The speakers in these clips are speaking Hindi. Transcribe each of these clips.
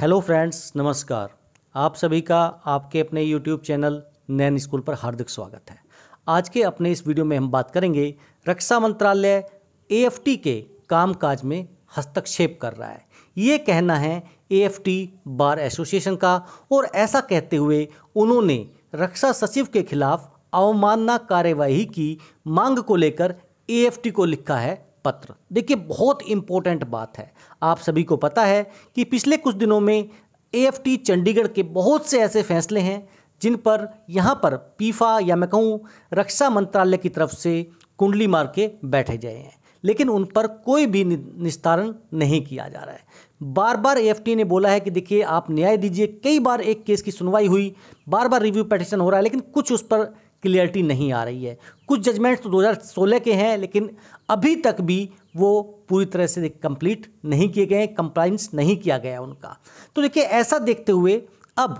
हेलो फ्रेंड्स नमस्कार आप सभी का आपके अपने यूट्यूब चैनल नैन स्कूल पर हार्दिक स्वागत है आज के अपने इस वीडियो में हम बात करेंगे रक्षा मंत्रालय ए के कामकाज में हस्तक्षेप कर रहा है ये कहना है ए बार एसोसिएशन का और ऐसा कहते हुए उन्होंने रक्षा सचिव के खिलाफ अवमानना कार्यवाही की मांग को लेकर ए को लिखा है पत्र देखिए बहुत इम्पोर्टेंट बात है आप सभी को पता है कि पिछले कुछ दिनों में ए चंडीगढ़ के बहुत से ऐसे फैसले हैं जिन पर यहाँ पर पीफा या मैं कहूँ रक्षा मंत्रालय की तरफ से कुंडली मार के बैठे गए हैं लेकिन उन पर कोई भी निस्तारण नहीं किया जा रहा है बार बार ए ने बोला है कि देखिए आप न्याय दीजिए कई बार एक केस की सुनवाई हुई बार बार रिव्यू पटिशन हो रहा है लेकिन कुछ उस पर क्लियरिटी नहीं आ रही है कुछ जजमेंट्स तो 2016 के हैं लेकिन अभी तक भी वो पूरी तरह से कंप्लीट नहीं किए गए कंप्लाइंस नहीं किया गया उनका तो देखिए ऐसा देखते हुए अब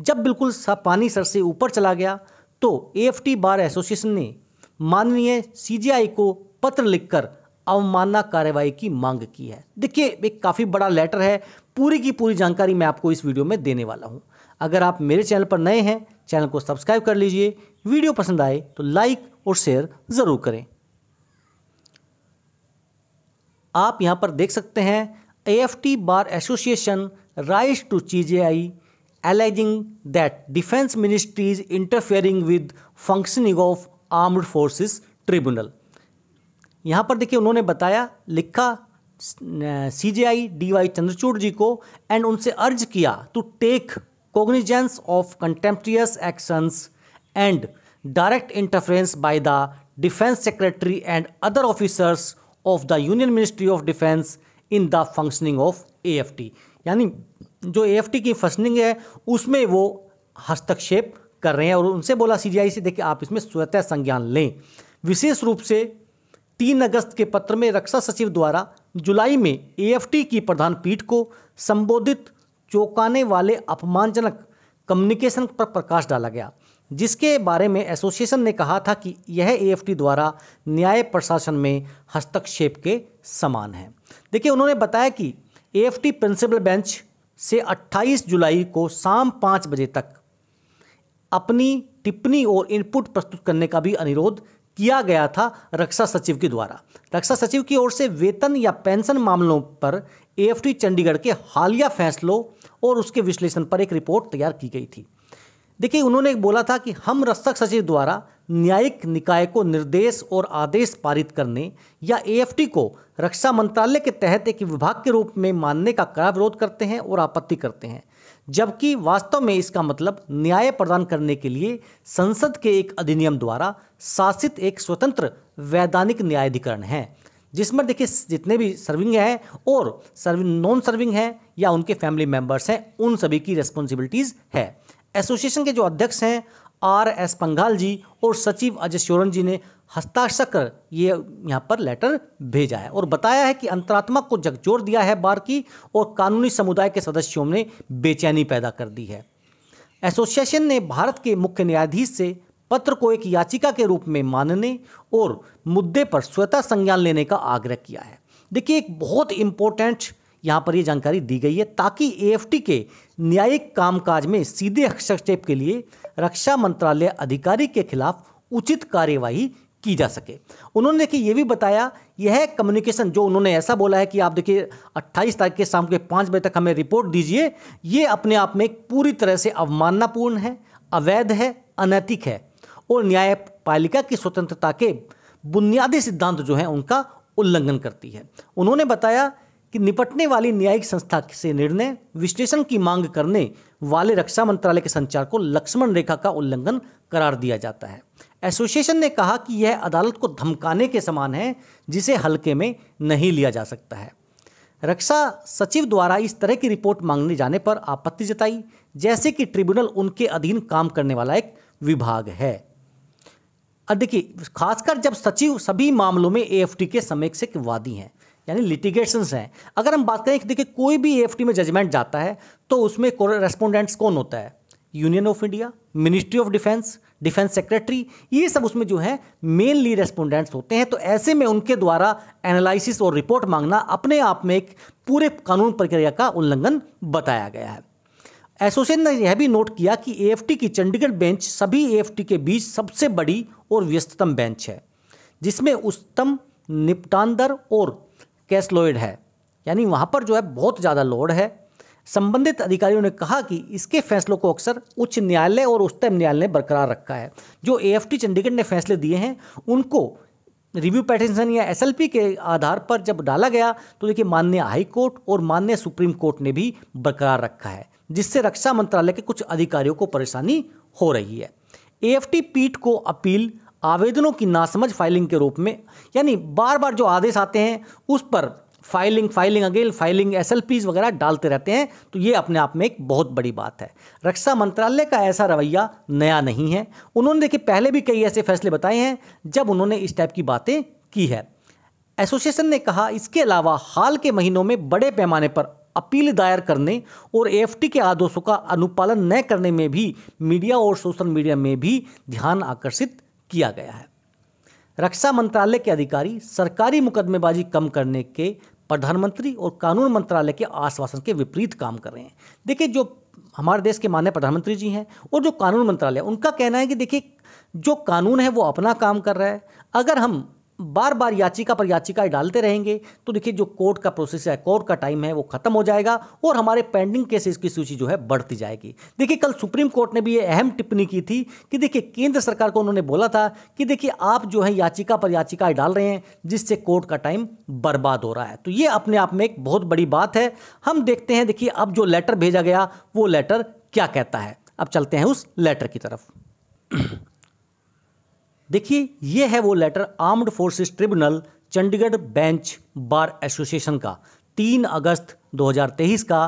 जब बिल्कुल पानी सर से ऊपर चला गया तो एएफटी बार एसोसिएशन ने माननीय सीजीआई को पत्र लिखकर अवमानना कार्रवाई की मांग की है देखिए एक काफ़ी बड़ा लेटर है पूरी की पूरी जानकारी मैं आपको इस वीडियो में देने वाला हूँ अगर आप मेरे चैनल पर नए हैं चैनल को सब्सक्राइब कर लीजिए वीडियो पसंद आए तो लाइक और शेयर ज़रूर करें आप यहाँ पर देख सकते हैं a bar association write to CJI alleging that defence ministry is interfering with functioning of armed forces यहाँ पर देखिए उन्होंने बताया लिखा C J I D Y Chandrachud ji को एंड उनसे अर्ज किया to take cognizance of contemptuous actions and direct interference by the defence secretary and other officers of the union ministry of defence in the functioning of A F T यानी जो ए एफ टी की फंक्शनिंग है उसमें वो हस्तक्षेप कर रहे हैं और उनसे बोला सी जी आई से देखिए आप इसमें स्वतः संज्ञान लें विशेष रूप से तीन अगस्त के पत्र में रक्षा सचिव द्वारा जुलाई में एएफटी की प्रधान पीठ को संबोधित चौंकाने वाले अपमानजनक कम्युनिकेशन पर प्रकाश डाला गया जिसके बारे में एसोसिएशन ने कहा था कि यह एएफटी द्वारा न्याय प्रशासन में हस्तक्षेप के समान है देखिए उन्होंने बताया कि एएफटी प्रिंसिपल बेंच से 28 जुलाई को शाम पाँच बजे तक अपनी टिप्पणी और इनपुट प्रस्तुत करने का भी अनुरोध किया गया था रक्षा सचिव के द्वारा रक्षा सचिव की ओर से वेतन या पेंशन मामलों पर एएफटी चंडीगढ़ के हालिया फैसलों और उसके विश्लेषण पर एक रिपोर्ट तैयार की गई थी देखिए उन्होंने बोला था कि हम रक्षक सचिव द्वारा न्यायिक निकाय को निर्देश और आदेश पारित करने या ए को रक्षा मंत्रालय के तहत एक विभाग के रूप में मानने का कड़ा विरोध करते हैं और आपत्ति करते हैं जबकि वास्तव में इसका मतलब न्याय प्रदान करने के लिए संसद के एक अधिनियम द्वारा शासित एक स्वतंत्र वैधानिक न्यायाधिकरण है जिसमें देखिए जितने भी सर्विंग हैं और सर्विंग नॉन सर्विंग हैं या उनके फैमिली मेंबर्स हैं उन सभी की रिस्पॉन्सिबिलिटीज़ है एसोसिएशन के जो अध्यक्ष हैं आर एस पंघाल जी और सचिव अजय श्योरन जी ने हस्ताक्षर कर ये यहाँ पर लेटर भेजा है और बताया है कि अंतरात्मा को जगजोर दिया है बार की और कानूनी समुदाय के सदस्यों ने बेचैनी पैदा कर दी है एसोसिएशन ने भारत के मुख्य न्यायाधीश से पत्र को एक याचिका के रूप में मानने और मुद्दे पर स्वतः संज्ञान लेने का आग्रह किया है देखिए एक बहुत इम्पोर्टेंट यहाँ पर ये जानकारी दी गई है ताकि ए के न्यायिक कामकाज में सीधे हस्तक्षेप के लिए रक्षा मंत्रालय अधिकारी के खिलाफ उचित कार्यवाही की जा सके उन्होंने देखिए ये भी बताया यह कम्युनिकेशन जो उन्होंने ऐसा बोला है कि आप देखिए 28 तारीख के शाम के पाँच बजे तक हमें रिपोर्ट दीजिए ये अपने आप में पूरी तरह से अवमाननापूर्ण है अवैध है अनैतिक है और न्यायपालिका की स्वतंत्रता के बुनियादी सिद्धांत जो हैं उनका उल्लंघन करती है उन्होंने बताया कि निपटने वाली न्यायिक संस्था से निर्णय विश्लेषण की मांग करने वाले रक्षा मंत्रालय के संचार को लक्ष्मण रेखा का उल्लंघन करार दिया जाता है एसोसिएशन ने कहा कि यह अदालत को धमकाने के समान है जिसे हल्के में नहीं लिया जा सकता है रक्षा सचिव द्वारा इस तरह की रिपोर्ट मांगने जाने पर आपत्ति जताई जैसे कि ट्रिब्यूनल उनके अधीन काम करने वाला एक विभाग है अब देखिए खासकर जब सचिव सभी मामलों में एएफटी के समेक्षक वादी हैं यानी लिटिगेशंस हैं अगर हम बात करें कि देखिए कोई भी एएफटी में जजमेंट जाता है तो उसमें रेस्पोंडेंट्स कौन होता है union of India ministry of defence defence secretary ये सब उसमें जो है मेनली रेस्पोंडेंट्स होते हैं तो ऐसे में उनके द्वारा एनालिसिस और रिपोर्ट मांगना अपने आप में एक पूरे कानून प्रक्रिया का उल्लंघन बताया गया है एसोसिएशन ने यह भी नोट किया कि ए की चंडीगढ़ बेंच सभी ए के बीच सबसे बड़ी और व्यस्ततम बेंच है जिसमें उच्चतम निपटान दर और कैसलोइड है यानी वहाँ पर जो है बहुत ज़्यादा लोड है संबंधित अधिकारियों ने कहा कि इसके फैसलों को अक्सर उच्च न्यायालय और उच्चतम न्यायालय ने बरकरार रखा है जो ए चंडीगढ़ ने फैसले दिए हैं उनको रिव्यू पैटिशन या एस के आधार पर जब डाला गया तो देखिए माननीय हाई कोर्ट और माननीय सुप्रीम कोर्ट ने भी बरकरार रखा है जिससे रक्षा मंत्रालय के कुछ अधिकारियों को परेशानी हो रही है ए पीठ को अपील आवेदनों की नासमझ फाइलिंग के रूप में यानी बार बार जो आदेश आते हैं उस पर फाइलिंग फाइलिंग अगेल फाइलिंग एस वगैरह डालते रहते हैं तो ये अपने आप में एक बहुत बड़ी बात है रक्षा मंत्रालय का ऐसा रवैया नया नहीं है उन्होंने देखिए पहले भी कई ऐसे फैसले बताए हैं जब उन्होंने इस टाइप की बातें की है एसोसिएशन ने कहा इसके अलावा हाल के महीनों में बड़े पैमाने पर अपील दायर करने और एफ के आदेशों का अनुपालन न करने में भी मीडिया और सोशल मीडिया में भी ध्यान आकर्षित किया गया है रक्षा मंत्रालय के अधिकारी सरकारी मुकदमेबाजी कम करने के प्रधानमंत्री और कानून मंत्रालय के आश्वासन के विपरीत काम कर रहे हैं देखिए जो हमारे देश के माननीय प्रधानमंत्री जी हैं और जो कानून मंत्रालय उनका कहना है कि देखिए जो कानून है वो अपना काम कर रहा है अगर हम बार बार याचिका पर याचिकाएं डालते रहेंगे तो देखिए जो कोर्ट का प्रोसेस है कोर्ट का टाइम है वो खत्म हो जाएगा और हमारे पेंडिंग केसेस की सूची जो है बढ़ती जाएगी देखिए कल सुप्रीम कोर्ट ने भी ये अहम टिप्पणी की थी कि देखिए केंद्र सरकार को उन्होंने बोला था कि देखिए आप जो है याचिका पर याचिकाएं डाल रहे हैं जिससे कोर्ट का टाइम बर्बाद हो रहा है तो ये अपने आप में एक बहुत बड़ी बात है हम देखते हैं देखिए अब जो लेटर भेजा गया वो लेटर क्या कहता है अब चलते हैं उस लेटर की तरफ देखिए ये है वो letter armed forces tribunal Chandigarh bench bar association का तीन अगस्त 2023 का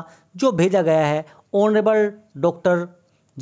जो भेजा गया है honourable doctor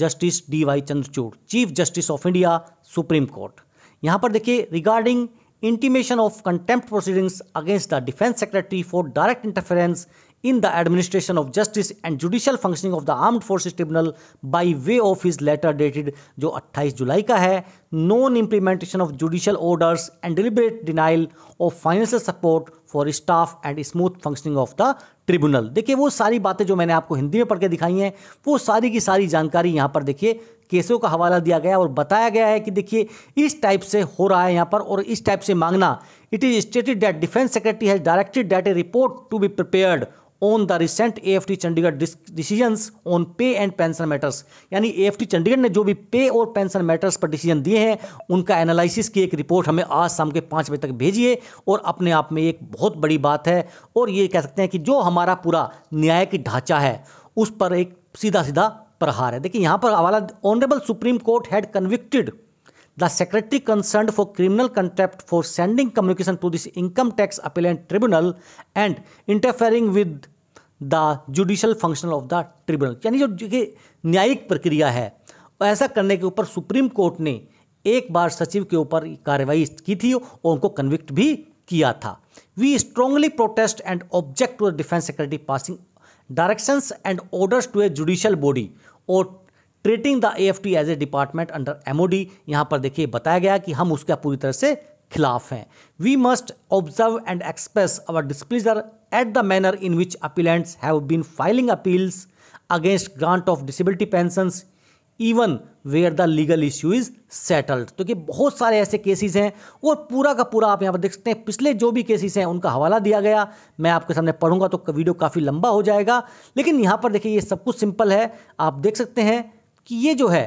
justice D Y Chandrachud chief justice of India supreme court यहाँ पर देखिए regarding intimation of contempt proceedings against the defence secretary for direct interference in the administration of justice and judicial functioning of the armed forces tribunal by way of his letter dated जो 28 जुलाई का है non implementation of judicial orders and deliberate denial of financial support for staff and smooth functioning of the tribunal देखिए वो सारी बातें जो मैंने आपको हिंदी में पढ़ के दिखाई हैं वो सारी की सारी जानकारी यहाँ पर देखिए केसों का हवाला दिया गया और बताया गया है कि देखिए इस टाइप से हो रहा है यहाँ पर और इस टाइप से मांगना it is stated that defence secretary has directed that a report to be prepared on the recent F T Chandigarh decision on pay and pension matters यानी टी चंडीगढ़ ने जो भी पे और पेंशन मैटर्स पर डिसीजन दिए हैं उनका एनालिसिस की एक रिपोर्ट हमें आज शाम के पाँच बजे तक भेजिए और अपने आप में एक बहुत बड़ी बात है और ये कह सकते हैं कि जो हमारा पूरा न्यायिक ढांचा है उस पर एक सीधा सीधा प्रहार है देखिए यहाँ पर हवाला honourable supreme court had convicted the secretary concerned for criminal contempt for sending communication to this income tax appellate tribunal and interfering with the judicial function of the tribunal यानी जो न्यायिक प्रक्रिया है ऐसा करने के ऊपर सुप्रीम कोर्ट ने एक बार सचिव के ऊपर कार्रवाई की थी और उनको कन्विक्ट भी किया था we strongly protest and object to defence secretary passing directions and orders to a judicial body और treating the T as a department under MOD यहाँ पर देखिए बताया गया कि हम उसका पूरी तरह से खिलाफ हैं we must observe and express our displeasure at the manner in which appellants have been filing appeals against grant of disability pension even where the legal issue is settled तो कि बहुत सारे ऐसे केसेस हैं और पूरा का पूरा आप यहाँ पर देख सकते हैं पिछले जो भी केसेस हैं उनका हवाला दिया गया मैं आपके सामने पढ़ूंगा तो वीडियो काफ़ी लंबा हो जाएगा लेकिन यहाँ पर देखिए ये सब कुछ सिंपल है आप देख सकते हैं कि ये जो है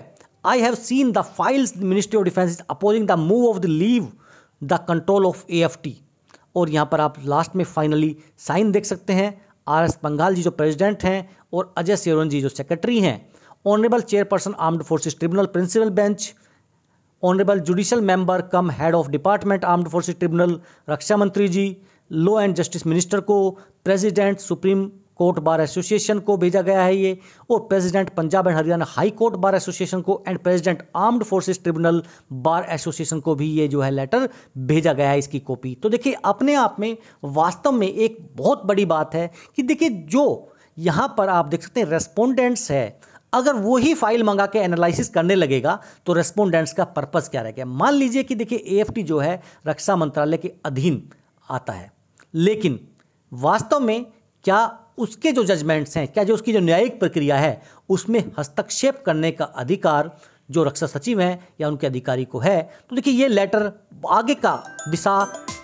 I have seen the files ministry of defence is opposing the move of the leave the control of A F T और यहाँ पर आप लास्ट में फाइनली साइन देख सकते हैं आर एस बंगाल जी जो प्रेसिडेंट हैं और अजय सेरोन जी जो सेक्रेटरी हैं honourable chairperson armed forces tribunal principal bench honourable judicial member cum head of department armed forces tribunal रक्षा मंत्री ji law and justice minister को president supreme court bar association को भेजा गया है ये और president Punjab and Haryana high court bar association को and president armed forces tribunal bar association को भी ये जो है लेटर भेजा गया है इसकी कॉपी तो देखिए अपने आप में वास्तव में एक बहुत बड़ी बात है कि देखिए जो यहाँ पर आप देख सकते हैं रेस्पोंडेंट्स है अगर वो ही फाइल मंगा के एनालिसिस करने लगेगा तो रेस्पोंडेंट्स का पर्पज़ क्या रहेगा मान लीजिए कि देखिए ए जो है रक्षा मंत्रालय के अधीन आता है लेकिन वास्तव में क्या उसके जो जजमेंट्स हैं क्या जो उसकी जो न्यायिक प्रक्रिया है उसमें हस्तक्षेप करने का अधिकार जो रक्षा सचिव हैं या उनके अधिकारी को है तो देखिए ये लेटर आगे का दिशा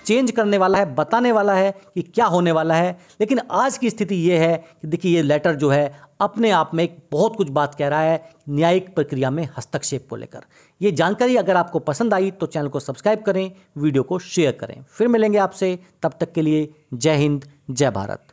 चेंज करने वाला है बताने वाला है कि क्या होने वाला है लेकिन आज की स्थिति ये है कि देखिए ये लेटर जो है अपने आप में एक बहुत कुछ बात कह रहा है न्यायिक प्रक्रिया में हस्तक्षेप को लेकर ये जानकारी अगर आपको पसंद आई तो चैनल को सब्सक्राइब करें वीडियो को शेयर करें फिर मिलेंगे आपसे तब तक के लिए जय हिंद जय भारत